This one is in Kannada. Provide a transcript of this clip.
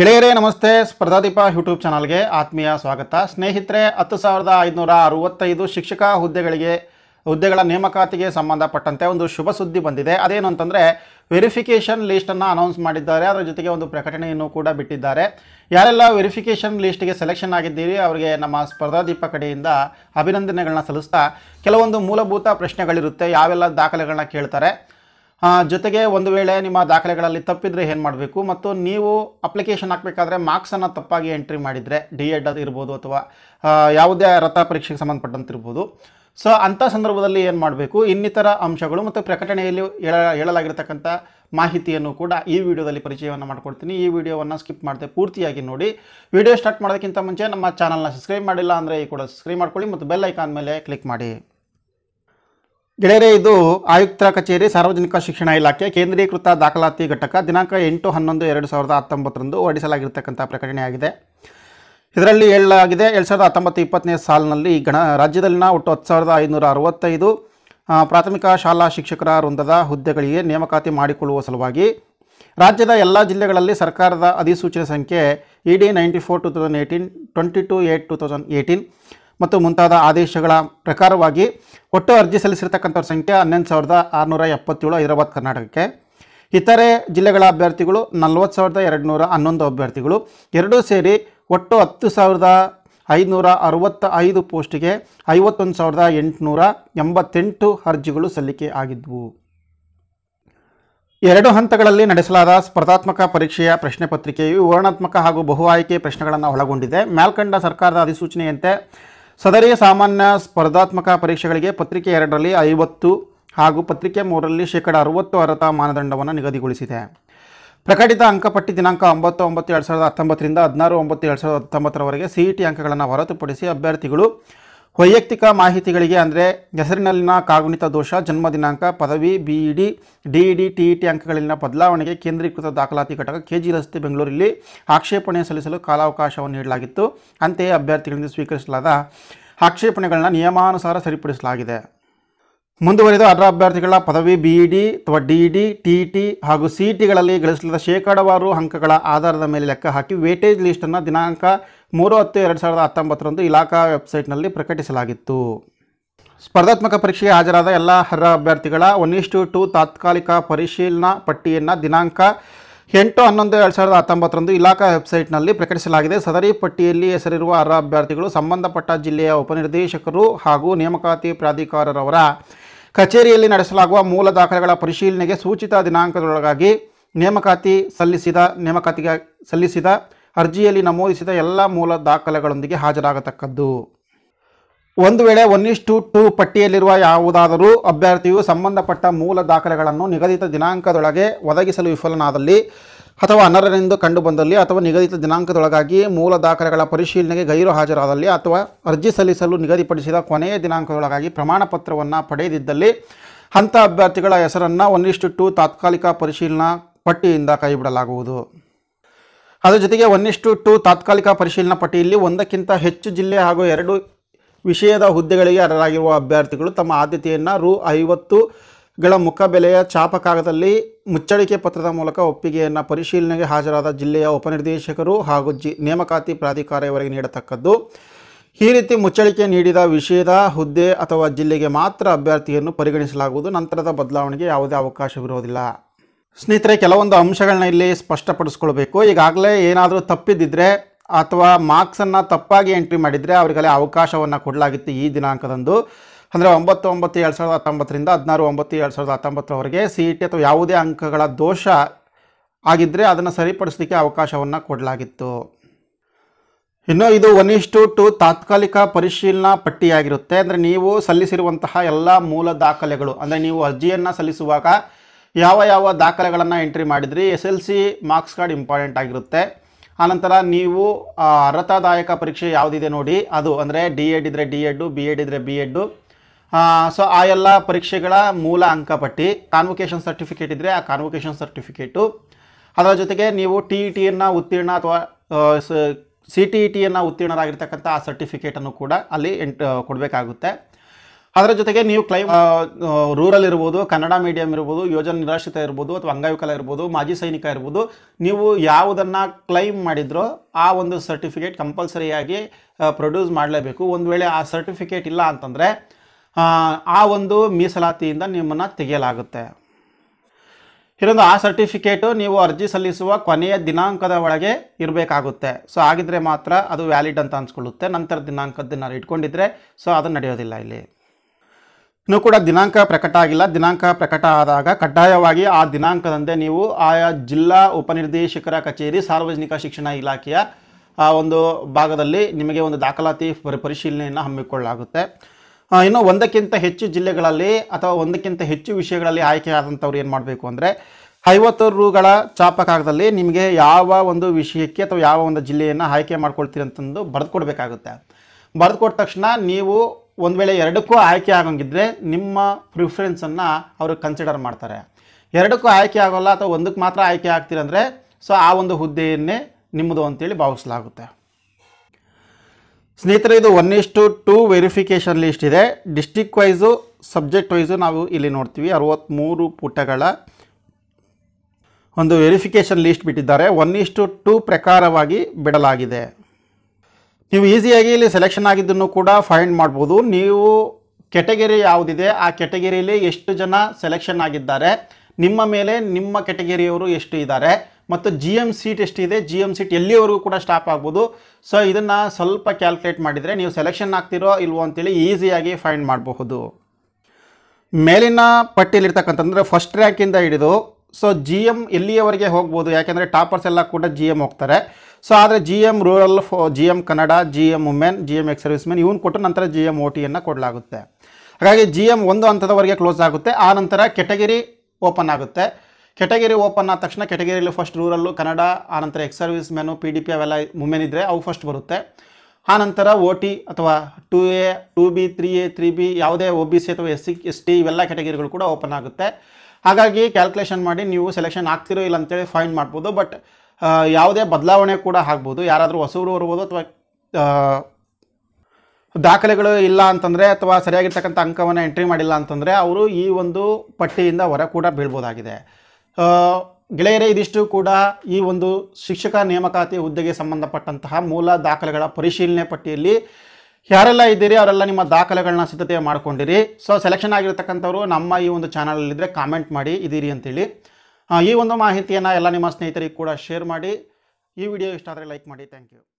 ಗೆಳೆಯರೇ ನಮಸ್ತೆ ಸ್ಪರ್ಧಾದೀಪ ಯೂಟ್ಯೂಬ್ ಚಾನಲ್ಗೆ ಆತ್ಮೀಯ ಸ್ವಾಗತ ಸ್ನೇಹಿತರೆ ಹತ್ತು ಸಾವಿರದ ಐದುನೂರ ಅರುವತ್ತೈದು ಶಿಕ್ಷಕ ಹುದ್ದೆಗಳಿಗೆ ಹುದ್ದೆಗಳ ನೇಮಕಾತಿಗೆ ಸಂಬಂಧಪಟ್ಟಂತೆ ಒಂದು ಶುಭ ಸುದ್ದಿ ಬಂದಿದೆ ಅದೇನು ಅಂತಂದರೆ ವೆರಿಫಿಕೇಷನ್ ಲೀಸ್ಟನ್ನು ಅನೌನ್ಸ್ ಮಾಡಿದ್ದಾರೆ ಅದರ ಜೊತೆಗೆ ಒಂದು ಪ್ರಕಟಣೆಯನ್ನು ಕೂಡ ಬಿಟ್ಟಿದ್ದಾರೆ ಯಾರೆಲ್ಲ ವೆರಿಫಿಕೇಷನ್ ಲೀಸ್ಟಿಗೆ ಸೆಲೆಕ್ಷನ್ ಆಗಿದ್ದೀರಿ ಅವರಿಗೆ ನಮ್ಮ ಸ್ಪರ್ಧಾದೀಪ ಕಡೆಯಿಂದ ಅಭಿನಂದನೆಗಳನ್ನ ಸಲ್ಲಿಸ್ತಾ ಕೆಲವೊಂದು ಮೂಲಭೂತ ಪ್ರಶ್ನೆಗಳಿರುತ್ತೆ ಯಾವೆಲ್ಲ ದಾಖಲೆಗಳನ್ನ ಕೇಳ್ತಾರೆ ಜೊತೆಗೆ ಒಂದು ವೇಳೆ ನಿಮ್ಮ ದಾಖಲೆಗಳಲ್ಲಿ ತಪ್ಪಿದರೆ ಏನು ಮಾಡಬೇಕು ಮತ್ತು ನೀವು ಅಪ್ಲಿಕೇಶನ್ ಹಾಕಬೇಕಾದ್ರೆ ಮಾರ್ಕ್ಸನ್ನು ತಪ್ಪಾಗಿ ಎಂಟ್ರಿ ಮಾಡಿದರೆ ಡಿ ಎಡ್ ಅದು ಇರ್ಬೋದು ಅಥವಾ ಯಾವುದೇ ರಥ ಪರೀಕ್ಷೆಗೆ ಸಂಬಂಧಪಟ್ಟಂತಿರ್ಬೋದು ಸೊ ಅಂಥ ಸಂದರ್ಭದಲ್ಲಿ ಏನು ಮಾಡಬೇಕು ಇನ್ನಿತರ ಅಂಶಗಳು ಮತ್ತು ಪ್ರಕಟಣೆಯಲ್ಲಿ ಹೇಳ ಹೇಳಲಾಗಿರ್ತಕ್ಕಂಥ ಮಾಹಿತಿಯನ್ನು ಕೂಡ ಈ ವಿಡಿಯೋದಲ್ಲಿ ಪರಿಚಯವನ್ನು ಮಾಡಿಕೊಡ್ತೀನಿ ಈ ವಿಡಿಯೋವನ್ನು ಸ್ಕಿಪ್ ಮಾಡದೆ ಪೂರ್ತಿಯಾಗಿ ನೋಡಿ ವಿಡಿಯೋ ಸ್ಟಾರ್ಟ್ ಮಾಡೋದಕ್ಕಿಂತ ಮುಂಚೆ ನಮ್ಮ ಚಾನಲ್ನ ಸಬ್ಸ್ಕ್ರೈಬ್ ಮಾಡಿಲ್ಲ ಅಂದರೆ ಈ ಕೂಡ ಸಬ್ಸ್ಕ್ರೈಬ್ ಮಾಡ್ಕೊಳ್ಳಿ ಮತ್ತು ಬೆಲ್ ಐಕಾನ್ ಮೇಲೆ ಕ್ಲಿಕ್ ಮಾಡಿ ಗೆಳೆಯರೆ ಇದು ಆಯುಕ್ತರ ಕಚೇರಿ ಸಾರ್ವಜನಿಕ ಶಿಕ್ಷಣ ಇಲಾಖೆ ಕೇಂದ್ರೀಕೃತ ದಾಖಲಾತಿ ಘಟಕ ದಿನಾಂಕ ಎಂಟು ಹನ್ನೊಂದು ಎರಡು ಸಾವಿರದ ಹತ್ತೊಂಬತ್ತರಂದು ಹೊರಡಿಸಲಾಗಿರ್ತಕ್ಕಂಥ ಪ್ರಕಟಣೆಯಾಗಿದೆ ಇದರಲ್ಲಿ ಹೇಳಲಾಗಿದೆ ಎರಡು ಸಾವಿರದ ಹತ್ತೊಂಬತ್ತು ಇಪ್ಪತ್ತನೇ ಸಾಲಿನಲ್ಲಿ ಗಣ ರಾಜ್ಯದಲ್ಲಿನ ಒಟ್ಟು ಹತ್ತು ಸಾವಿರದ ಐನೂರ ಅರವತ್ತೈದು ಪ್ರಾಥಮಿಕ ಶಾಲಾ ಶಿಕ್ಷಕರ ವೃಂದದ ಹುದ್ದೆಗಳಿಗೆ ನೇಮಕಾತಿ ಮಾಡಿಕೊಳ್ಳುವ ಸಲುವಾಗಿ ರಾಜ್ಯದ ಎಲ್ಲ ಜಿಲ್ಲೆಗಳಲ್ಲಿ ಸರ್ಕಾರದ ಅಧಿಸೂಚನೆ ಸಂಖ್ಯೆ E D ninety four two thousand eighteen twenty two eight two thousand eighteen ಮತ್ತು ಮುಂತಾದ ಆದೇಶಗಳ ಪ್ರಕಾರವಾಗಿ ಒಟ್ಟು ಅರ್ಜಿ ಸಲ್ಲಿಸಿರ್ತಕ್ಕಂಥವ್ರ ಸಂಖ್ಯೆ ಹನ್ನೊಂದು ಸಾವಿರದ ಆರುನೂರ ಎಪ್ಪತ್ತೇಳು ಹೈದರಾಬಾದ್ ಕರ್ನಾಟಕಕ್ಕೆ ಇತರೆ ಜಿಲ್ಲೆಗಳ ಅಭ್ಯರ್ಥಿಗಳು ನಲ್ವತ್ತು ಸಾವಿರದ ಎರಡು ಹನ್ನೊಂದು ಅಭ್ಯರ್ಥಿಗಳು ಎರಡೂ ಸೇರಿ ಒಟ್ಟು ಹತ್ತು ಸಾವಿರದ ಐದುನೂರ ಅರವತ್ತ ಐದು ಪೋಸ್ಟಿಗೆ ಐವತ್ತೊಂದು ಸಾವಿರದ ಎಂಟುನೂರ ಎಂಬತ್ತೆಂಟು ಅರ್ಜಿಗಳು ಸಲ್ಲಿಕೆ ಆಗಿದ್ವು ಎರಡು ಹಂತಗಳಲ್ಲಿ ನಡೆಸಲಾದ ಸ್ಪರ್ಧಾತ್ಮಕ ಪರೀಕ್ಷೆಯ ಪ್ರಶ್ನೆ ಪತ್ರಿಕೆಯು ವಿವರಣಾತ್ಮಕ ಹಾಗೂ ಬಹು ಆಯ್ಕೆ ಪ್ರಶ್ನೆಗಳನ್ನು ಒಳಗೊಂಡಿದೆ ಮ್ಯಾಲ್ಕಂಡ ಸರ್ಕಾರದ ಅಧಿಸೂಚನೆಯಂತೆ ಸದರಿ ಸಾಮಾನ್ಯ ಸ್ಪರ್ಧಾತ್ಮಕ ಪರೀಕ್ಷೆಗಳಿಗೆ ಪತ್ರಿಕೆ ಎರಡರಲ್ಲಿ ಐವತ್ತು ಹಾಗೂ ಪತ್ರಿಕೆ ಮೂರರಲ್ಲಿ ಶೇಕಡ ಅರವತ್ತು ಅರ್ಹತಾ ಮಾನದಂಡವನ್ನು ನಿಗದಿಗೊಳಿಸಿದೆ ಪ್ರಕಟಿತ ಅಂಕಪಟ್ಟಿ ದಿನಾಂಕ ಒಂಬತ್ತು ಒಂಬತ್ತು ಎರಡು ಸಾವಿರದ ಹತ್ತೊಂಬತ್ತರಿಂದ ಹದಿನಾರು ಒಂಬತ್ತು ಎರಡು ಸಾವಿರದ ಹತ್ತೊಂಬತ್ತರವರೆಗೆ ಸಿಇಟಿ ಅಂಕಗಳನ್ನು ಹೊರತುಪಡಿಸಿ ಅಭ್ಯರ್ಥಿಗಳು ವೈಯಕ್ತಿಕ ಮಾಹಿತಿಗಳಿಗೆ ಅಂದರೆ ಹೆಸರಿನಲ್ಲಿನ ಕಾಗುಣಿತ ದೋಷ ಜನ್ಮ ದಿನಾಂಕ ಪದವಿ ಇ ಡಿ ಇ ಟಿಇಟಿ ಅಂಕಗಳಲ್ಲಿನ ಬದಲಾವಣೆಗೆ ಕೇಂದ್ರೀಕೃತ ದಾಖಲಾತಿ ಘಟಕ ಕೆಜಿ ರಸ್ತೆ ಬೆಂಗಳೂರಲ್ಲಿ ಆಕ್ಷೇಪಣೆ ಸಲ್ಲಿಸಲು ಕಾಲಾವಕಾಶವನ್ನು ನೀಡಲಾಗಿತ್ತು ಅಂತೆಯೇ ಅಭ್ಯರ್ಥಿಗಳಿಂದ ಸ್ವೀಕರಿಸಲಾದ ಆಕ್ಷೇಪಣೆಗಳನ್ನು ನಿಯಮಾನುಸಾರ ಸರಿಪಡಿಸಲಾಗಿದೆ ಮುಂದುವರಿದ ಅರ್ಹ ಅಭ್ಯರ್ಥಿಗಳ ಪದವಿ ಬಿಇಡಿ ಅಥವಾ ಡಿಇಡಿ ಟಿಇಟಿ ಹಾಗೂ ಸಿಇಟಿಗಳಲ್ಲಿ ಗಳಿಸಲಾದ ಶೇಕಡಾವಾರು ಅಂಕಗಳ ಆಧಾರದ ಮೇಲೆ ಲೆಕ್ಕ ಹಾಕಿ ವೇಟೇಜ್ ಲಿಸ್ಟನ್ನು ದಿನಾಂಕ ಮೂರು ಹತ್ತು ಎರಡು ಸಾವಿರದ ಹತ್ತೊಂಬತ್ತರಂದು ಇಲಾಖಾ ವೆಬ್ಸೈಟ್ನಲ್ಲಿ ಪ್ರಕಟಿಸಲಾಗಿತ್ತು ಸ್ಪರ್ಧಾತ್ಮಕ ಪರೀಕ್ಷೆಗೆ ಹಾಜರಾದ ಎಲ್ಲ ಅರ್ಹ ಅಭ್ಯರ್ಥಿಗಳ ಒನ್ ಇಷ್ಟು ಟು ತಾತ್ಕಾಲಿಕ ಪರಿಶೀಲನಾ ಪಟ್ಟಿಯನ್ನು ದಿನಾಂಕ ಎಂಟು ಹನ್ನೊಂದು ಎರಡು ಸಾವಿರದ ಹತ್ತೊಂಬತ್ತರಂದು ಇಲಾಖಾ ವೆಬ್ಸೈಟ್ನಲ್ಲಿ ಪ್ರಕಟಿಸಲಾಗಿದೆ ಸದರಿ ಪಟ್ಟಿಯಲ್ಲಿ ಹೆಸರಿರುವ ಅರ್ಹ ಅಭ್ಯರ್ಥಿಗಳು ಸಂಬಂಧಪಟ್ಟ ಜಿಲ್ಲೆಯ ಉಪನಿರ್ದೇಶಕರು ಹಾಗೂ ನೇಮಕಾತಿ ಪ್ರಾಧಿಕಾರರವರ ಕಚೇರಿಯಲ್ಲಿ ನಡೆಸಲಾಗುವ ಮೂಲ ದಾಖಲೆಗಳ ಪರಿಶೀಲನೆಗೆ ಸೂಚಿತ ದಿನಾಂಕದೊಳಗಾಗಿ ನೇಮಕಾತಿ ಸಲ್ಲಿಸಿದ ನೇಮಕಾತಿಗೆ ಸಲ್ಲಿಸಿದ ಅರ್ಜಿಯಲ್ಲಿ ನಮೂದಿಸಿದ ಎಲ್ಲ ಮೂಲ ದಾಖಲೆಗಳೊಂದಿಗೆ ಹಾಜರಾಗತಕ್ಕದ್ದು ಒಂದು ವೇಳೆ ಒನ್ ಟು ಟು ಪಟ್ಟಿಯಲ್ಲಿರುವ ಯಾವುದಾದರೂ ಅಭ್ಯರ್ಥಿಯು ಸಂಬಂಧಪಟ್ಟ ಮೂಲ ದಾಖಲೆಗಳನ್ನು ನಿಗದಿತ ದಿನಾಂಕದೊಳಗೆ ಒದಗಿಸಲು ವಿಫಲನಾದಲ್ಲಿ ಅಥವಾ ಅನರ್ಹರೆಂದು ಕಂಡುಬಂದಲ್ಲಿ ಅಥವಾ ನಿಗದಿತ ದಿನಾಂಕದೊಳಗಾಗಿ ಮೂಲ ದಾಖಲೆಗಳ ಪರಿಶೀಲನೆಗೆ ಗೈರು ಹಾಜರಾದಲ್ಲಿ ಅಥವಾ ಅರ್ಜಿ ಸಲ್ಲಿಸಲು ನಿಗದಿಪಡಿಸಿದ ಕೊನೆಯ ದಿನಾಂಕದೊಳಗಾಗಿ ಪ್ರಮಾಣಪತ್ರವನ್ನು ಪತ್ರವನ್ನು ಪಡೆಯದಿದ್ದಲ್ಲಿ ಅಂಥ ಅಭ್ಯರ್ಥಿಗಳ ಹೆಸರನ್ನು ಒಂದಿಷ್ಟು ಟು ತಾತ್ಕಾಲಿಕ ಪರಿಶೀಲನಾ ಪಟ್ಟಿಯಿಂದ ಕೈಬಿಡಲಾಗುವುದು ಅದರ ಜೊತೆಗೆ ಒಂದಿಷ್ಟು ಟು ತಾತ್ಕಾಲಿಕ ಪರಿಶೀಲನಾ ಪಟ್ಟಿಯಲ್ಲಿ ಒಂದಕ್ಕಿಂತ ಹೆಚ್ಚು ಜಿಲ್ಲೆ ಹಾಗೂ ಎರಡು ವಿಷಯದ ಹುದ್ದೆಗಳಿಗೆ ಅರ್ಹರಾಗಿರುವ ಅಭ್ಯರ್ಥಿಗಳು ತಮ್ಮ ಆದ್ಯತೆಯನ್ನು ರು ಐವತ್ತು ಗಳ ಮುಖಬೆಲೆಯ ಚಾಪಕಾಗದಲ್ಲಿ ಮುಚ್ಚಳಿಕೆ ಪತ್ರದ ಮೂಲಕ ಒಪ್ಪಿಗೆಯನ್ನು ಪರಿಶೀಲನೆಗೆ ಹಾಜರಾದ ಜಿಲ್ಲೆಯ ಉಪನಿರ್ದೇಶಕರು ಹಾಗೂ ಜಿ ನೇಮಕಾತಿ ಪ್ರಾಧಿಕಾರ ನೀಡತಕ್ಕದ್ದು ಈ ರೀತಿ ಮುಚ್ಚಳಿಕೆ ನೀಡಿದ ವಿಷಯದ ಹುದ್ದೆ ಅಥವಾ ಜಿಲ್ಲೆಗೆ ಮಾತ್ರ ಅಭ್ಯರ್ಥಿಯನ್ನು ಪರಿಗಣಿಸಲಾಗುವುದು ನಂತರದ ಬದಲಾವಣೆಗೆ ಯಾವುದೇ ಅವಕಾಶವಿರುವುದಿಲ್ಲ ಸ್ನೇಹಿತರೆ ಕೆಲವೊಂದು ಅಂಶಗಳನ್ನ ಇಲ್ಲಿ ಸ್ಪಷ್ಟಪಡಿಸ್ಕೊಳ್ಬೇಕು ಈಗಾಗಲೇ ಏನಾದರೂ ತಪ್ಪಿದ್ದಿದ್ರೆ ಅಥವಾ ಮಾರ್ಕ್ಸನ್ನು ತಪ್ಪಾಗಿ ಎಂಟ್ರಿ ಮಾಡಿದರೆ ಅವರಿಗೆಲ್ಲ ಅವಕಾಶವನ್ನು ಕೊಡಲಾಗಿತ್ತು ಈ ದಿನಾಂಕದಂದು ಅಂದರೆ ಒಂಬತ್ತು ಒಂಬತ್ತು ಎರಡು ಸಾವಿರದ ಹತ್ತೊಂಬತ್ತರಿಂದ ಹದಿನಾರು ಒಂಬತ್ತು ಎರಡು ಸಾವಿರದ ಹತ್ತೊಂಬತ್ತರವರೆಗೆ ಸಿ ಇ ಟಿ ಅಥವಾ ಯಾವುದೇ ಅಂಕಗಳ ದೋಷ ಆಗಿದ್ದರೆ ಅದನ್ನು ಸರಿಪಡಿಸಲಿಕ್ಕೆ ಅವಕಾಶವನ್ನು ಕೊಡಲಾಗಿತ್ತು ಇನ್ನು ಇದು ಒನ್ ಇಷ್ಟು ಟು ತಾತ್ಕಾಲಿಕ ಪರಿಶೀಲನಾ ಪಟ್ಟಿಯಾಗಿರುತ್ತೆ ಅಂದರೆ ನೀವು ಸಲ್ಲಿಸಿರುವಂತಹ ಎಲ್ಲ ಮೂಲ ದಾಖಲೆಗಳು ಅಂದರೆ ನೀವು ಅರ್ಜಿಯನ್ನು ಸಲ್ಲಿಸುವಾಗ ಯಾವ ಯಾವ ದಾಖಲೆಗಳನ್ನು ಎಂಟ್ರಿ ಮಾಡಿದ್ರಿ S L C marks card important ಆಗಿರುತ್ತೆ ಆನಂತರ ನೀವು ಅರ್ಹತಾದಾಯಕ ಪರೀಕ್ಷೆ ಯಾವುದಿದೆ ನೋಡಿ ಅದು ಅಂದರೆ ಡಿ ಎಡ್ ಇದ್ದರೆ ಡಿ ಎಡ್ಡು ಬಿ ಎಡ್ ಇದ್ದರೆ ಬಿ ಎಡ್ಡು ಸೊ ಆ ಎಲ್ಲ ಪರೀಕ್ಷೆಗಳ ಮೂಲ ಅಂಕಪಟ್ಟಿ ಕಾನ್ವೊಕೇಶನ್ ಸರ್ಟಿಫಿಕೇಟ್ ಇದ್ದರೆ ಆ ಕಾನ್ವೊಕೇಶನ್ ಸರ್ಟಿಫಿಕೇಟು ಅದರ ಜೊತೆಗೆ ನೀವು ಟಿ ಇ e ಟಿಯನ್ನು ಉತ್ತೀರ್ಣ ಅಥವಾ ಸಿ ಟಿ ಇ ಟಿಯನ್ನು e ಉತ್ತೀರ್ಣರಾಗಿರ್ತಕ್ಕಂಥ ಆ ಸರ್ಟಿಫಿಕೇಟನ್ನು ಕೂಡ ಅಲ್ಲಿ ಎಂಟ್ ಕೊಡಬೇಕಾಗುತ್ತೆ ಅದರ ಜೊತೆಗೆ ನೀವು ಕ್ಲೈಮ್ ರೂರಲ್ ಇರ್ಬೋದು ಕನ್ನಡ ಮೀಡಿಯಂ ಇರ್ಬೋದು ಯೋಜನೆ ನಿರಾಶ್ರಿತ ಇರ್ಬೋದು ಅಥವಾ ಅಂಗವಿಕಲ ಇರ್ಬೋದು ಮಾಜಿ ಸೈನಿಕ ಇರ್ಬೋದು ನೀವು ಯಾವುದನ್ನು ಕ್ಲೈಮ್ ಮಾಡಿದ್ರೋ ಆ ಒಂದು ಸರ್ಟಿಫಿಕೇಟ್ ಕಂಪಲ್ಸರಿಯಾಗಿ ಪ್ರೊಡ್ಯೂಸ್ ಮಾಡಲೇಬೇಕು ಒಂದು ವೇಳೆ ಆ ಸರ್ಟಿಫಿಕೇಟ್ ಇಲ್ಲ ಅಂತಂದರೆ ಆ ಒಂದು ಮೀಸಲಾತಿಯಿಂದ ನಿಮ್ಮನ್ನು ತೆಗೆಯಲಾಗುತ್ತೆ ಇನ್ನೊಂದು ಆ ಸರ್ಟಿಫಿಕೇಟು ನೀವು ಅರ್ಜಿ ಸಲ್ಲಿಸುವ ಕೊನೆಯ ದಿನಾಂಕದ ಒಳಗೆ ಇರಬೇಕಾಗುತ್ತೆ ಸೊ ಆಗಿದ್ದರೆ ಮಾತ್ರ ಅದು ವ್ಯಾಲಿಡ್ ಅಂತ ಅನ್ಸ್ಕೊಳ್ಳುತ್ತೆ ನಂತರ ದಿನಾಂಕದನ್ನ ಇಟ್ಕೊಂಡಿದ್ರೆ ಸೊ ಅದು ನಡೆಯೋದಿಲ್ಲ ಇಲ್ಲಿ ಇನ್ನೂ ಕೂಡ ದಿನಾಂಕ ಪ್ರಕಟ ಆಗಿಲ್ಲ ದಿನಾಂಕ ಪ್ರಕಟ ಆದಾಗ ಕಡ್ಡಾಯವಾಗಿ ಆ ದಿನಾಂಕದಂದೇ ನೀವು ಆಯಾ ಜಿಲ್ಲಾ ಉಪನಿರ್ದೇಶಕರ ಕಚೇರಿ ಸಾರ್ವಜನಿಕ ಶಿಕ್ಷಣ ಇಲಾಖೆಯ ಆ ಒಂದು ಭಾಗದಲ್ಲಿ ನಿಮಗೆ ಒಂದು ದಾಖಲಾತಿ ಪರಿಶೀಲನೆಯನ್ನು ಹಮ್ಮಿಕೊಳ್ಳಲಾಗುತ್ತೆ ಇನ್ನು ಒಂದಕ್ಕಿಂತ ಹೆಚ್ಚು ಜಿಲ್ಲೆಗಳಲ್ಲಿ ಅಥವಾ ಒಂದಕ್ಕಿಂತ ಹೆಚ್ಚು ವಿಷಯಗಳಲ್ಲಿ ಆಯ್ಕೆ ಆದಂಥವ್ರು ಏನು ಮಾಡಬೇಕು ಅಂದರೆ ಐವತ್ತು ರೂಗಳ ಚಾಪಕಾಗದಲ್ಲಿ ನಿಮಗೆ ಯಾವ ಒಂದು ವಿಷಯಕ್ಕೆ ಅಥವಾ ಯಾವ ಒಂದು ಜಿಲ್ಲೆಯನ್ನು ಆಯ್ಕೆ ಮಾಡ್ಕೊಳ್ತೀರಿ ಅಂತಂದು ಬರೆದು ಕೊಡಬೇಕಾಗುತ್ತೆ ತಕ್ಷಣ ನೀವು ಒಂದು ವೇಳೆ ಎರಡಕ್ಕೂ ಆಯ್ಕೆ ಆಗಂಗಿದ್ರೆ ನಿಮ್ಮ ಪ್ರಿಫರೆನ್ಸನ್ನು ಅವರು ಕನ್ಸಿಡರ್ ಮಾಡ್ತಾರೆ ಎರಡಕ್ಕೂ ಆಯ್ಕೆ ಆಗೋಲ್ಲ ಅಥವಾ ಒಂದಕ್ಕೆ ಮಾತ್ರ ಆಯ್ಕೆ ಆಗ್ತೀರಂದರೆ ಸೊ ಆ ಒಂದು ಹುದ್ದೆಯನ್ನೇ ನಿಮ್ಮದು ಅಂತೇಳಿ ಭಾವಿಸಲಾಗುತ್ತೆ ಸ್ನೇಹಿತರೆ ಇದು one to two verification list ಇದೆ ಡಿಸ್ಟಿಕ್ ವೈಸು ಸಬ್ಜೆಕ್ಟ್ ವೈಸು ನಾವು ಇಲ್ಲಿ ನೋಡ್ತೀವಿ ಅರವತ್ತ್ಮೂರು ಪುಟಗಳ ಒಂದು ವೆರಿಫಿಕೇಷನ್ ಲಿಸ್ಟ್ ಬಿಟ್ಟಿದ್ದಾರೆ ಒನ್ ಟು ಟೂ ಪ್ರಕಾರವಾಗಿ ಬಿಡಲಾಗಿದೆ ನೀವು ಈಸಿಯಾಗಿ ಇಲ್ಲಿ ಸೆಲೆಕ್ಷನ್ ಆಗಿದ್ದನ್ನು ಕೂಡ ಫೈಂಡ್ ಮಾಡ್ಬೋದು ನೀವು ಕೆಟಗರಿ ಯಾವುದಿದೆ ಆ ಕೆಟಗರಿಯಲ್ಲಿ ಎಷ್ಟು ಜನ ಸೆಲೆಕ್ಷನ್ ಆಗಿದ್ದಾರೆ ನಿಮ್ಮ ಮೇಲೆ ನಿಮ್ಮ ಕೆಟಗರಿಯವರು ಎಷ್ಟು ಇದ್ದಾರೆ ಮತ್ತು ಜಿ ಎಮ್ ಸೀಟ್ ಎಷ್ಟಿದೆ ಜಿ ಎಮ್ ಸೀಟ್ ಎಲ್ಲಿವರೆಗೂ ಕೂಡ ಸ್ಟಾಪ್ ಆಗ್ಬೋದು ಸೊ ಇದನ್ನು ಸ್ವಲ್ಪ ಕ್ಯಾಲ್ಕುಲೇಟ್ ಮಾಡಿದರೆ ನೀವು ಸೆಲೆಕ್ಷನ್ ಆಗ್ತಿರೋ ಇಲ್ವೋ ಅಂತೇಳಿ ಈಸಿಯಾಗಿ ಫೈಂಡ್ ಮಾಡಬಹುದು ಮೇಲಿನ ಪಟ್ಟಿಯಲ್ಲಿರ್ತಕ್ಕಂಥಂದ್ರೆ ಫಸ್ಟ್ ರ್ಯಾಂಕಿಂದ ಹಿಡಿದು ಸೊ ಜಿ ಎಮ್ ಎಲ್ಲಿಯವರೆಗೆ ಹೋಗ್ಬೋದು ಯಾಕೆಂದರೆ ಟಾಪರ್ಸ್ ಎಲ್ಲ ಕೂಡ ಜಿ ಎಮ್ ಹೋಗ್ತಾರೆ ಸೊ ಆದರೆ G M rural for G M Kannada G M women G M ex servicemen ಇವನು ಕೊಟ್ಟು ನಂತರ ಜಿ ಎಮ್ ಓ ಟಿಯನ್ನು ಕೊಡಲಾಗುತ್ತೆ ಹಾಗಾಗಿ ಜಿ ಎಮ್ ಒಂದು ಹಂತದವರೆಗೆ ಕ್ಲೋಸ್ ಆಗುತ್ತೆ ಆ ನಂತರ ಕೆಟಗರಿ ಓಪನ್ ಆಗುತ್ತೆ ಕೆಟಗರಿ ಓಪನ್ ಆದ ತಕ್ಷಣ ಕೆಟಗರಿಯಲ್ಲಿ ಫಸ್ಟ್ ರೂರಲ್ಲು ಕನ್ನಡ ಆನಂತರ ex servicemen P D P ಅವೆಲ್ಲ ವುಮೆನ್ ಇದ್ದರೆ ಅವು ಫಸ್ಟ್ ಬರುತ್ತೆ ಆನಂತರ ಓ ಟಿ ಅಥವಾ two A two B three A three B ಯಾವುದೇ ಒ ಬಿ ಸಿ ಅಥವಾ ಎಸ್ ಸಿ ಎಸ್ ಟಿ ಇವೆಲ್ಲ ಕೆಟಗರಿಗಳು ಕೂಡ ಓಪನ್ ಆಗುತ್ತೆ ಹಾಗಾಗಿ ಕ್ಯಾಲ್ಕುಲೇಷನ್ ಮಾಡಿ ನೀವು ಸೆಲೆಕ್ಷನ್ ಆಗ್ತಿರೋ ಇಲ್ಲ ಅಂತೇಳಿ ಫೈನ್ ಮಾಡ್ಬೋದು ಬಟ್ ಯಾವುದೇ ಬದಲಾವಣೆ ಕೂಡ ಆಗ್ಬೋದು ಯಾರಾದರೂ ಹೊಸೂರು ಬರ್ಬೋದು ಅಥವಾ ದಾಖಲೆಗಳು ಇಲ್ಲ ಅಂತಂದರೆ ಅಥವಾ ಸರಿಯಾಗಿರ್ತಕ್ಕಂಥ ಅಂಕವನ್ನು ಎಂಟ್ರಿ ಮಾಡಿಲ್ಲ ಅಂತಂದರೆ ಅವರು ಈ ಒಂದು ಪಟ್ಟಿಯಿಂದ ಹೊರ ಕೂಡ ಬೀಳ್ಬೋದಾಗಿದೆ ಗೆಳೆಯರೇ ಇದಿಷ್ಟು ಕೂಡ ಈ ಒಂದು ಶಿಕ್ಷಕ ನೇಮಕಾತಿ ಹುದ್ದೆಗೆ ಸಂಬಂಧಪಟ್ಟಂತಹ ಮೂಲ ದಾಖಲೆಗಳ ಪರಿಶೀಲನೆ ಪಟ್ಟಿಯಲ್ಲಿ ಯಾರೆಲ್ಲ ಇದ್ದೀರಿ ಅವರೆಲ್ಲ ನಿಮ್ಮ ದಾಖಲೆಗಳನ್ನ ಸಿದ್ಧತೆ ಮಾಡ್ಕೊಂಡಿರಿ ಸೊ ಸೆಲೆಕ್ಷನ್ ಆಗಿರತಕ್ಕಂಥವ್ರು ನಮ್ಮ ಈ ಒಂದು ಚಾನಲಲ್ಲಿದ್ದರೆ ಕಾಮೆಂಟ್ ಮಾಡಿ ಇದ್ದೀರಿ ಅಂತೇಳಿ ಈ ಒಂದು ಮಾಹಿತಿಯನ್ನು ಎಲ್ಲ ನಿಮ್ಮ ಸ್ನೇಹಿತರಿಗೆ ಕೂಡ ಶೇರ್ ಮಾಡಿ ಈ ವಿಡಿಯೋ ಇಷ್ಟ ಆದರೆ ಲೈಕ್ ಮಾಡಿ ಥ್ಯಾಂಕ್ ಯು